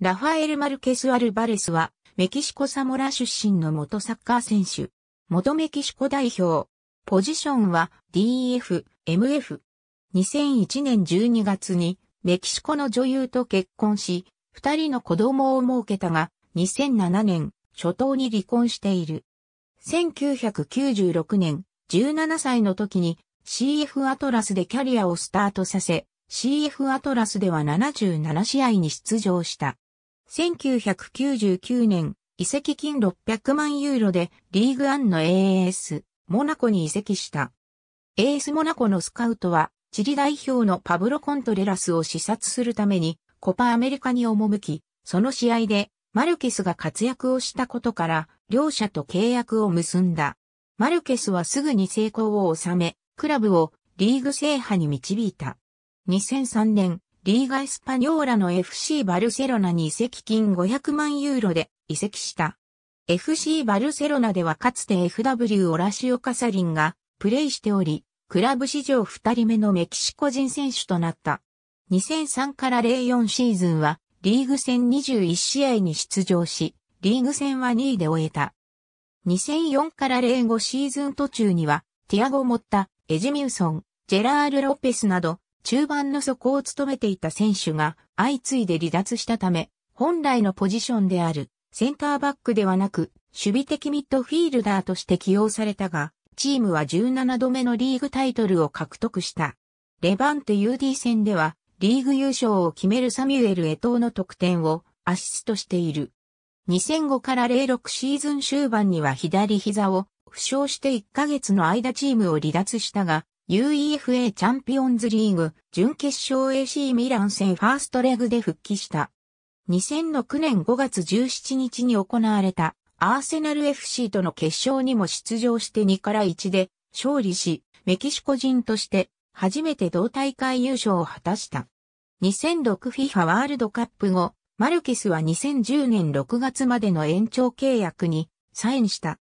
ラファエル・マルケス・アルバレスは、メキシコサモラ出身の元サッカー選手。元メキシコ代表。ポジションは DF、MF。2001年12月に、メキシコの女優と結婚し、二人の子供を設けたが、2007年、初頭に離婚している。1996年、17歳の時に CF アトラスでキャリアをスタートさせ、CF アトラスでは77試合に出場した。1999年、移籍金600万ユーロでリーグアンの AS、モナコに移籍した。AS モナコのスカウトは、チリ代表のパブロ・コントレラスを視察するために、コパアメリカに赴き、その試合で、マルケスが活躍をしたことから、両者と契約を結んだ。マルケスはすぐに成功を収め、クラブをリーグ制覇に導いた。2003年、リーガ・エスパニョーラの FC バルセロナに移籍金500万ユーロで移籍した。FC バルセロナではかつて FW オラシオ・カサリンがプレイしており、クラブ史上2人目のメキシコ人選手となった。2003から04シーズンはリーグ戦21試合に出場し、リーグ戦は2位で終えた。2004から05シーズン途中には、ティアゴ・モッタ、エジミューソン、ジェラール・ロペスなど、中盤の底を務めていた選手が相次いで離脱したため、本来のポジションであるセンターバックではなく守備的ミッドフィールダーとして起用されたが、チームは17度目のリーグタイトルを獲得した。レバンテ UD 戦ではリーグ優勝を決めるサミュエル・エトーの得点をアシストしている。2005から06シーズン終盤には左膝を負傷して1ヶ月の間チームを離脱したが、UEFA チャンピオンズリーグ準決勝 AC ミラン戦ファーストレグで復帰した。2006年5月17日に行われたアーセナル FC との決勝にも出場して2から1で勝利し、メキシコ人として初めて同大会優勝を果たした。2006FIFA ワールドカップ後、マルケスは2010年6月までの延長契約にサインした。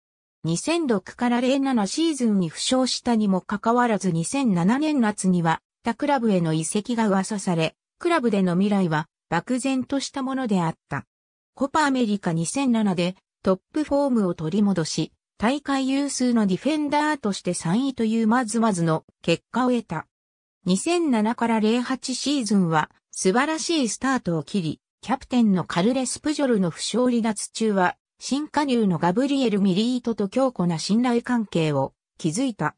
2006から07シーズンに負傷したにもかかわらず2007年夏には他クラブへの移籍が噂され、クラブでの未来は漠然としたものであった。コパアメリカ2007でトップフォームを取り戻し、大会有数のディフェンダーとして3位というまずまずの結果を得た。2007から08シーズンは素晴らしいスタートを切り、キャプテンのカルレス・プジョルの負傷離脱中は新加入のガブリエル・ミリートと強固な信頼関係を築いた。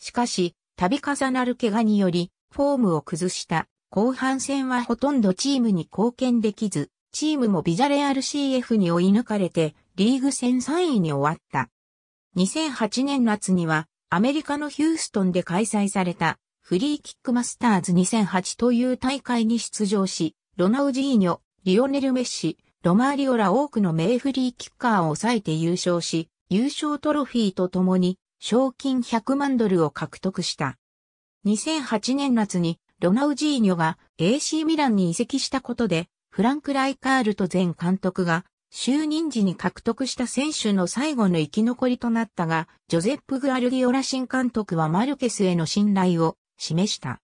しかし、度重なる怪我により、フォームを崩した後半戦はほとんどチームに貢献できず、チームもビジャレアル CF に追い抜かれて、リーグ戦3位に終わった。2008年夏には、アメリカのヒューストンで開催された、フリーキックマスターズ2008という大会に出場し、ロナウジーニョ、リオネル・メッシ、ロマーリオら多くの名フリーキッカーを抑えて優勝し、優勝トロフィーとともに賞金100万ドルを獲得した。2008年夏にロナウジーニョが AC ミランに移籍したことで、フランク・ライカールと前監督が就任時に獲得した選手の最後の生き残りとなったが、ジョゼップ・グアルディオラ新監督はマルケスへの信頼を示した。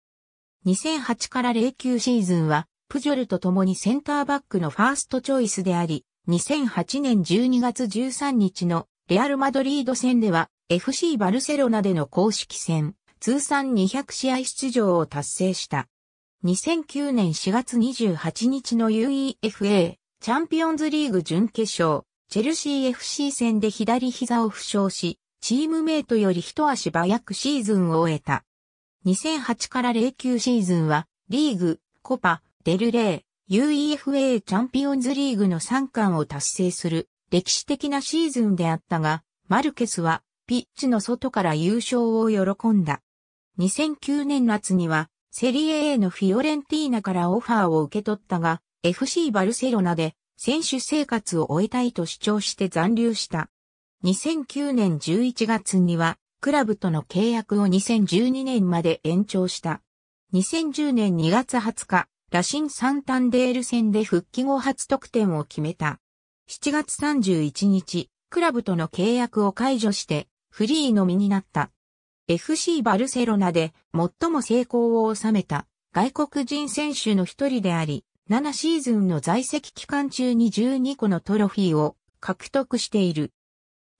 2008から09シーズンはプジョルと共にセンターバックのファーストチョイスであり、2008年12月13日のレアル・マドリード戦では FC バルセロナでの公式戦、通算200試合出場を達成した。2009年4月28日の UEFA チャンピオンズリーグ準決勝、チェルシー FC 戦で左膝を負傷し、チームメイトより一足早くシーズンを終えた。2008から09シーズンは、リーグ、コパ、デルレー、UEFA チャンピオンズリーグの3冠を達成する歴史的なシーズンであったが、マルケスはピッチの外から優勝を喜んだ。2009年夏にはセリエ A のフィオレンティーナからオファーを受け取ったが、FC バルセロナで選手生活を終えたいと主張して残留した。2009年11月には、クラブとの契約を2012年まで延長した。2010年2月20日、ラシン・サンタンデール戦で復帰後初得点を決めた。7月31日、クラブとの契約を解除して、フリーのみになった。FC バルセロナで最も成功を収めた外国人選手の一人であり、7シーズンの在籍期間中に12個のトロフィーを獲得している。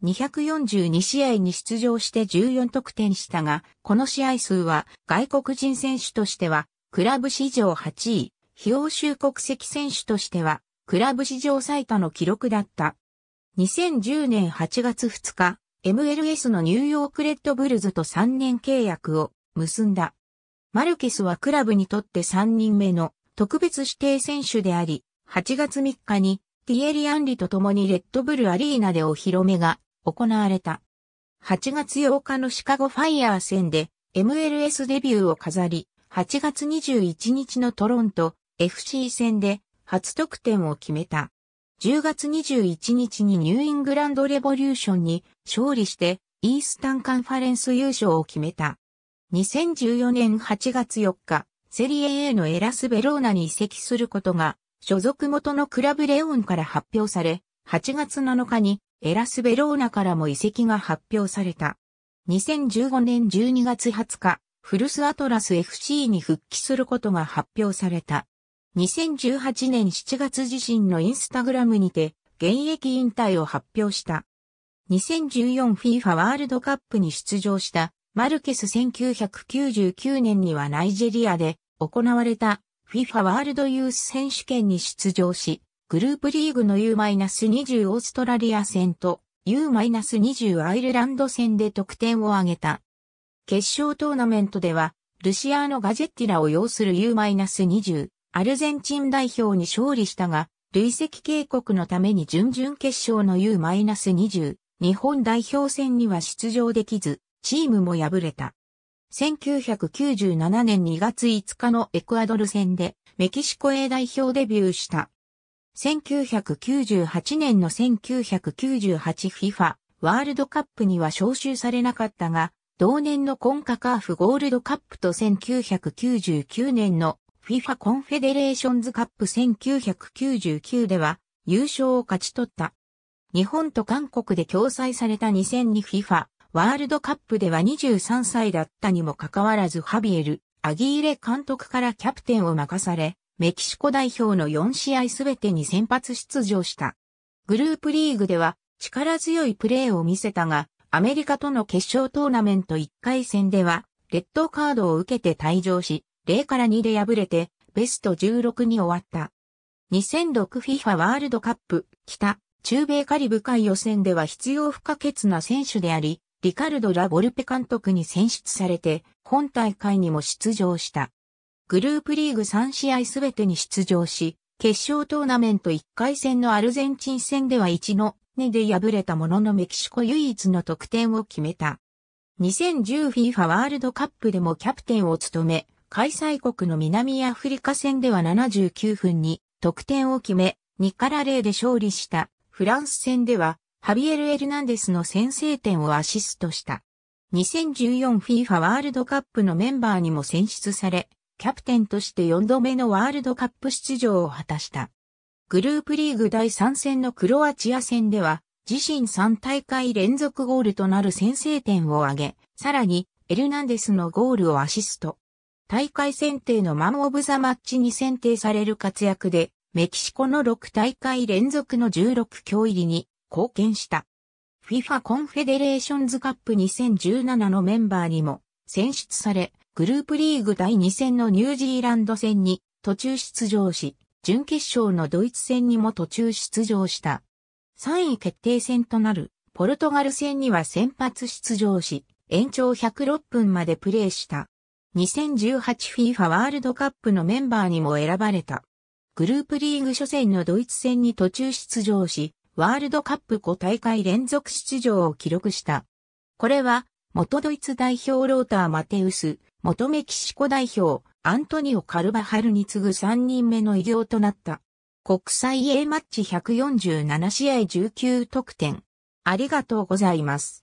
242試合に出場して14得点したが、この試合数は外国人選手としてはクラブ史上8位、非欧州国籍選手としては、クラブ史上最多の記録だった。2010年8月2日、MLS のニューヨークレッドブルズと3年契約を結んだ。マルケスはクラブにとって3人目の特別指定選手であり、8月3日にティエリ・アンリと共にレッドブルアリーナでお披露目が行われた。8月8日のシカゴファイヤー戦で MLS デビューを飾り、8月21日のトロント FC 戦で初得点を決めた。10月21日にニューイングランドレボリューションに勝利してイースタンカンファレンス優勝を決めた。2014年8月4日、セリエ A のエラス・ベローナに移籍することが所属元のクラブレオンから発表され、8月7日にエラス・ベローナからも移籍が発表された。2015年12月20日、フルスアトラス FC に復帰することが発表された。2018年7月自身のインスタグラムにて現役引退を発表した。2014FIFA ワールドカップに出場したマルケス1999年にはナイジェリアで行われた FIFA ワールドユース選手権に出場し、グループリーグの U-20 オーストラリア戦と U-20 アイルランド戦で得点を挙げた。決勝トーナメントでは、ルシアーノ・ガジェッティラを擁する U-20、アルゼンチン代表に勝利したが、累積警告のために準々決勝の U-20、日本代表戦には出場できず、チームも敗れた。1997年2月5日のエクアドル戦でメキシコ A 代表デビューした。1998年の 1998FIFA ワールドカップには招集されなかったが、同年のコンカカーフゴールドカップと1999年の FIFA コンフェデレーションズカップ1999では優勝を勝ち取った。日本と韓国で共催された 2002FIFA ワールドカップでは23歳だったにもかかわらずハビエル、アギーレ監督からキャプテンを任され、メキシコ代表の4試合すべてに先発出場した。グループリーグでは力強いプレーを見せたが、アメリカとの決勝トーナメント1回戦では、レッドカードを受けて退場し、0から2で敗れて、ベスト16に終わった。2006FIFA ワールドカップ、北、中米カリブ海予選では必要不可欠な選手であり、リカルド・ラ・ボルペ監督に選出されて、本大会にも出場した。グループリーグ3試合すべてに出場し、決勝トーナメント1回戦のアルゼンチン戦では1のねで敗れたもののメキシコ唯一の得点を決めた。2010FIFA ワールドカップでもキャプテンを務め、開催国の南アフリカ戦では79分に得点を決め、2から0で勝利したフランス戦では、ハビエル・エルナンデスの先制点をアシストした。2014FIFA ワールドカップのメンバーにも選出され、キャプテンとして4度目のワールドカップ出場を果たした。グループリーグ第3戦のクロアチア戦では、自身3大会連続ゴールとなる先制点を挙げ、さらに、エルナンデスのゴールをアシスト。大会選定のマン・オブ・ザ・マッチに選定される活躍で、メキシコの6大会連続の16強入りに貢献した。FIFA コンフェデレーションズカップ2017のメンバーにも選出され、グループリーグ第2戦のニュージーランド戦に途中出場し、準決勝のドイツ戦にも途中出場した。3位決定戦となるポルトガル戦には先発出場し、延長106分までプレーした。2018FIFA ワールドカップのメンバーにも選ばれた。グループリーグ初戦のドイツ戦に途中出場し、ワールドカップ5大会連続出場を記録した。これは、元ドイツ代表ローター・マテウス、元メキシコ代表、アントニオ・カルバハルに次ぐ3人目の偉業となった。国際 A マッチ147試合19得点。ありがとうございます。